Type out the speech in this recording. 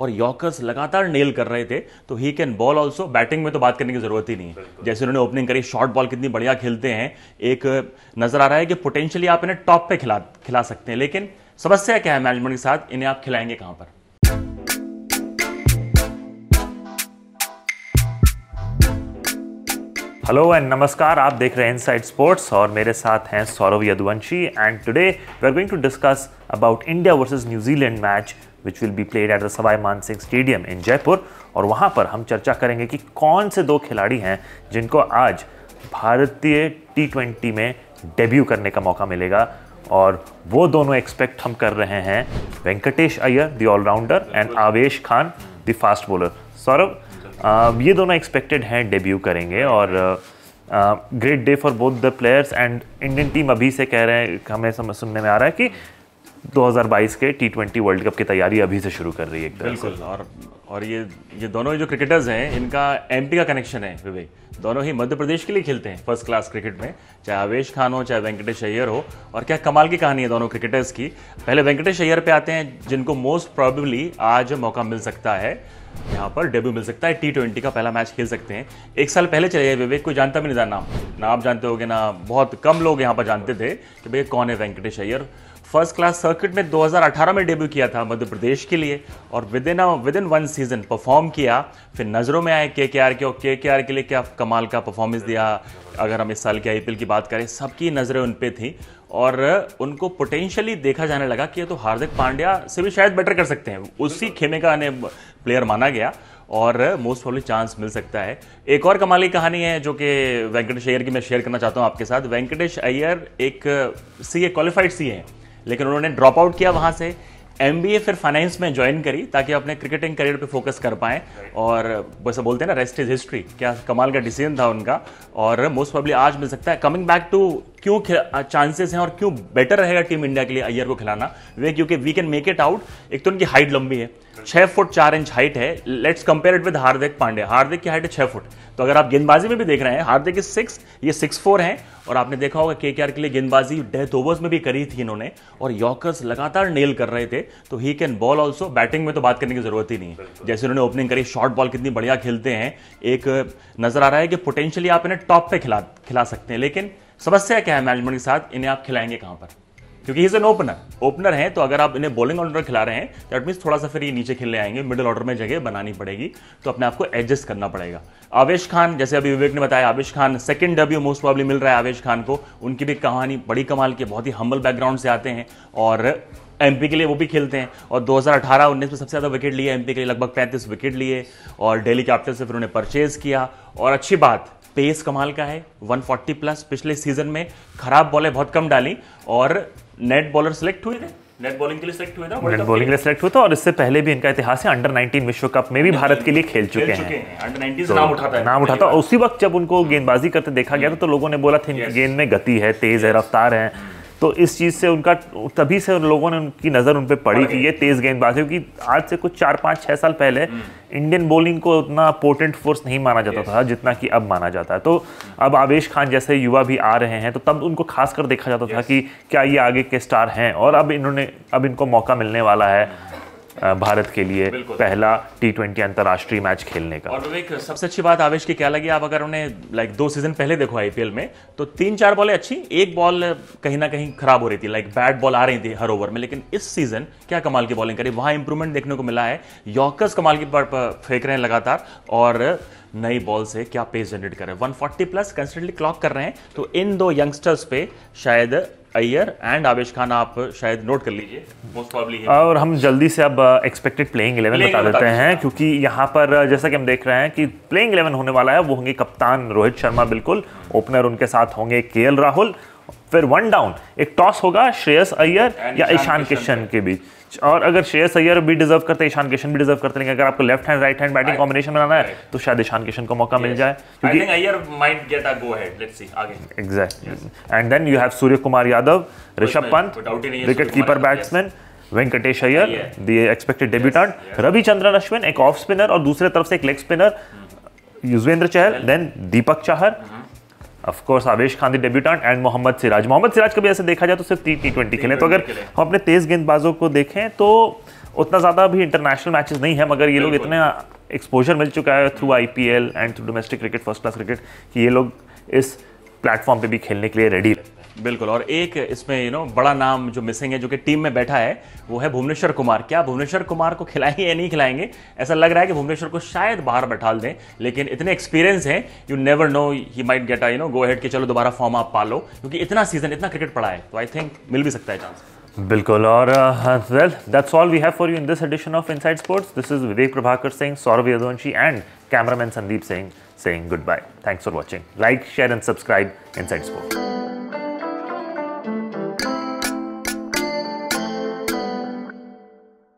और यॉकर्स लगातार नेल कर रहे थे तो he can bowl also batting में तो बात करने की जरूरत ही नहीं जैसे उन्होंने ओपनिंग करी शॉर्ट बॉल कितनी बढ़िया खेलते हैं एक नजर आ रहा है कि पोटेंशियली आप इन्हें टॉप पे खिला खिला सकते हैं लेकिन समस्या क्या है मैनेजमेंट के साथ इन्हें आप खिलाएंगे कहां पर हेलो एंड नमस्कार आप देख रहे हैं इनसाइड स्पोर्ट्स और मेरे साथ हैं Saurav Yaduvanshi and today we are going to discuss about India versus New Zealand match which will be played at the Sawai Man Singh stadium इन जयपुर और वहाँ पर हम चर्चा करेंगे कि कौन से दो खिलाड़ी हैं जिनको आज भारतीय टी ट्वेंटी में डेब्यू करने का मौका मिलेगा और वो दोनों एक्सपेक्ट हम कर रहे हैं Venkatesh Iyer the allrounder and Avesh Khan the fast bowler Saurabh ये दोनों एक्सपेक्टेड हैं डेब्यू करेंगे और great day for both the players and Indian team अभी से कह रहे हैं हमें समझ सुनने में आ रहा है कि 2022 के टी ट्वेंटी वर्ल्ड कप की तैयारी अभी से शुरू कर रही है बिल्कुल और और ये ये दोनों ही जो क्रिकेटर्स हैं इनका एम का कनेक्शन है विवेक दोनों ही मध्य प्रदेश के लिए खेलते हैं फर्स्ट क्लास क्रिकेट में चाहे आवेश खान हो चाहे वेंकटेश अय्यर हो और क्या कमाल की कहानी है दोनों क्रिकेटर्स की पहले वेंकटेश अय्यर पे आते हैं जिनको मोस्ट प्रॉबेबली आज मौका मिल सकता है यहाँ पर डेब्यू मिल सकता है टी ट्वेंटी का पहला मैच खेल सकते हैं एक साल पहले चले गए विवेक को जानता भी नहीं था नाम ना आप जानते हो ना बहुत कम लोग यहाँ पर जानते थे कि भैया कौन है Venkatesh Iyer first class circuit में 2018 में डेब्यू किया था मध्य प्रदेश के लिए और within within one season perform किया फिर नज़रों में आए के के आर के और के के आर के लिए क्या कमाल का परफॉर्मेंस दिया अगर हम इस साल के आई की बात करें सबकी नज़रें उन पर थी और उनको पोटेंशियली देखा जाने लगा कि ये तो हार्दिक पांड्या से भी शायद बेटर कर सकते हैं उसी खेमे का ने प्लेयर माना गया और मोस्ट प्रॉब्ली चांस मिल सकता है एक और कमाल की कहानी है जो कि वेंकटेश अय्यर की मैं शेयर करना चाहता हूँ आपके साथ वेंकटेश अय्यर एक सी ए क्वालिफाइड सी हैं लेकिन उन्होंने ड्रॉप आउट किया वहाँ से एम फिर फाइनेंस में ज्वाइन करी ताकि अपने क्रिकेटिंग करियर पे फोकस कर पाए और वैसे बोलते हैं ना रेस्ट इज हिस्ट्री क्या कमाल का डिसीजन था उनका और मोस्ट प्रॉब्ली आज मिल सकता है कमिंग बैक टू क्यों चांसेस हैं और क्यों बेटर रहेगा टीम इंडिया के लिए अय्यर को खिलाना वे क्योंकि we can make it out एक तो उनकी हाइट लंबी है छः फुट चार इंच हाइट है let's compare it with Hardik Pandey Hardik की हाइट है छः फुट तो अगर आप गेंदबाजी में भी देख रहे हैं हार्दिक इज सिक्स ये सिक्स फोर है और आपने देखा होगा के के लिए गेंदबाजी डेथ ओवर्स में भी करी थी इन्होंने और यॉकर्स लगातार नेल कर रहे थे तो he can bowl also batting में तो बात करने की जरूरत ही नहीं है जैसे उन्होंने ओपनिंग करी शॉर्ट बॉल कितनी बढ़िया खेलते हैं एक नजर आ रहा है कि पोटेंशियली आप इन्हें टॉप पे खिला खिला सकते हैं लेकिन समस्या क्या है मैनेजमेंट के साथ इन्हें आप खिलाएंगे कहाँ पर क्योंकि इज एन ओपनर ओपनर है तो अगर आप इन्हें बॉलिंग ऑर्डर खिला रहे हैं दैट मीन्स थोड़ा सा फिर ये नीचे खेलने आएंगे मिडिल ऑर्डर में जगह बनानी पड़ेगी तो अपने आप को एडजस्ट करना पड़ेगा आवेश खान जैसे अभी विवेक ने बताया Avesh Khan second W most probably मिल रहा है आवेश खान को उनकी भी कहानी बड़ी कमाल की बहुत ही हम्बल बैकग्राउंड से आते हैं और एम के लिए वो भी खेलते हैं और 2018-19 में सबसे ज़्यादा विकेट लिए एम के लिए लगभग 35 विकेट लिए और डेली कैपिटल से फिर उन्हें परचेज़ किया और अच्छी बात पेस कमाल का है 140 प्लस पिछले सीजन में खराब बॉलें बहुत कम डाली और नेट बॉलर सिलेक्ट हुए थे नेट बॉलिंग के लिए सिलेक्ट हुए था नेट बॉलिंग के लिए सिलेक्ट हुए थे और इससे पहले भी इनका इतिहास है अंडर 19 विश्व कप में भी भारत के लिए खेल चुके हैं अंडर नाइनटीन तो नाम उठाता है नाम उठाता है उसी वक्त जब उनको गेंदबाजी करते देखा गया था तो लोगों ने बोला था गेंद में गति है तेज है रफ्तार है तो इस चीज़ से उनका तभी से उन लोगों ने उनकी नज़र उन पर पड़ी कि ये तेज़ गेंदबाज है क्योंकि आज से कुछ चार पाँच छः साल पहले हम्म। इंडियन बॉलिंग को उतना पोर्टेंट फोर्स नहीं माना जाता था जितना कि अब माना जाता है तो हम्म। अब आवेश खान जैसे युवा भी आ रहे हैं तो तब उनको खास कर देखा जाता था कि क्या ये आगे के स्टार हैं और अब इन्होंने अब इनको मौका मिलने वाला है भारत के लिए पहला टी ट्वेंटी अंतर्राष्ट्रीय मैच खेलने का और विवेक सबसे अच्छी बात आवेश की क्या लगी आप अगर उन्हें लाइक दो सीजन पहले देखो आईपीएल में तो तीन चार बॉलें अच्छी एक बॉल कहीं ना कहीं खराब हो रही थी लाइक बैट बॉल आ रही थी हर ओवर में लेकिन इस सीजन क्या कमाल की बॉलिंग करी वहां इंप्रूवमेंट देखने को मिला है यॉकर्स कमाल की फेंक रहे हैं लगातार और नई बॉल से क्या पेस जनरेट कर रहे हैं 140 प्लस कंस्टेंटली क्लॉक कर रहे हैं तो इन दो यंगस्टर्स पे शायद अय्यर एंड आवेश खान आप शायद नोट कर लीजिए मोस्ट प्रॉब्ली और हम जल्दी से अब एक्सपेक्टेड प्लेइंग इलेवन बता देते हैं क्योंकि यहाँ पर uh, जैसा कि हम देख रहे हैं कि प्लेइंग इलेवन होने वाला है वो होंगे कप्तान रोहित शर्मा बिल्कुल ओपनर उनके साथ होंगे के राहुल फिर वन डाउन एक टॉस होगा श्रेयस अय्यर या ईशान किशन के बीच और अगर श्रेयस अय्यर भी डिजर्व करते हैं ईशान किशन भी डिजर्व करते हैं अगर आपको left hand right hand batting combination बनाना है तो शायद ईशान किशन को मौका मिल जाए क्योंकि Iyer might get a go ahead let's see आगे exactly and then you have Surya Kumar Yadav Rishabh Pant wicket keeper batsman Venkatesh Iyer the expected debutant Ravichandran Ashwin एक ऑफ स्पिनर और दूसरे तरफ से एक leg spinner Yuzvendra Chahal then Deepak Chahar of course Avesh Khan the debutant and Mohammed Siraj Mohammed Siraj का भी ऐसे देखा जाए तो सिर्फ टी टी ट्वेंटी खेले तो अगर हम अपने तेज़ गेंदबाजों को देखें तो उतना ज़्यादा भी इंटरनेशनल मैचेस नहीं है मगर ये लोग इतने एक्सपोजर मिल चुका है through IPL and through domestic cricket first class cricket कि ये लोग इस प्लेटफॉर्म पे भी खेलने के लिए रेडी रहते हैं बिल्कुल और एक इसमें यू नो बड़ा नाम जो मिसिंग है जो कि टीम में बैठा है वो है भुवनेश्वर कुमार क्या भुवनेश्वर कुमार को खिलाएंगे या नहीं खिलाएंगे ऐसा लग रहा है कि भुवनेश्वर को शायद बाहर बैठा दें लेकिन इतने एक्सपीरियंस हैं you never know he might get I you know go ahead के चलो दोबारा फॉर्म आप पा लो क्योंकि इतना सीजन इतना क्रिकेट पड़ा है तो आई थिंक मिल भी सकता है चांस बिल्कुल और well that's all we have for you in this edition of inside sports this is Vivek Prabhakar Singh Saurabh Yadavanshi and cameraman Sandeep Singh good bye thanks for watching. Like share and subscribe Inside sports